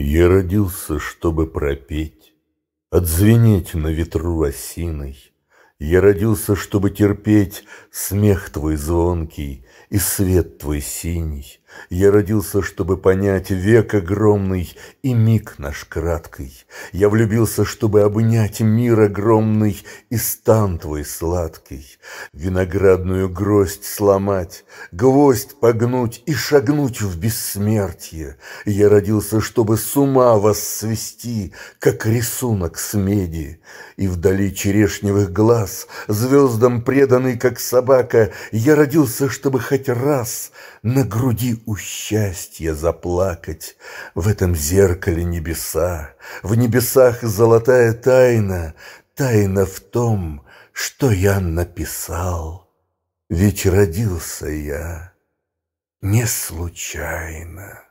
Я родился, чтобы пропеть, Отзвенеть на ветру осиной, я родился, чтобы терпеть смех твой звонкий и свет твой синий. Я родился, чтобы понять век огромный и миг наш краткий. Я влюбился, чтобы обнять мир огромный и стан твой сладкий. Виноградную гроздь сломать, гвоздь погнуть и шагнуть в бессмертие. Я родился, чтобы с ума вас свести, как рисунок с меди. И вдали черешневых глаз час, звездам преданный, как собака, Я родился, чтобы хоть раз на груди у счастья заплакать. В этом зеркале небеса, в небесах золотая тайна, Тайна в том, что я написал. Ведь родился я не случайно.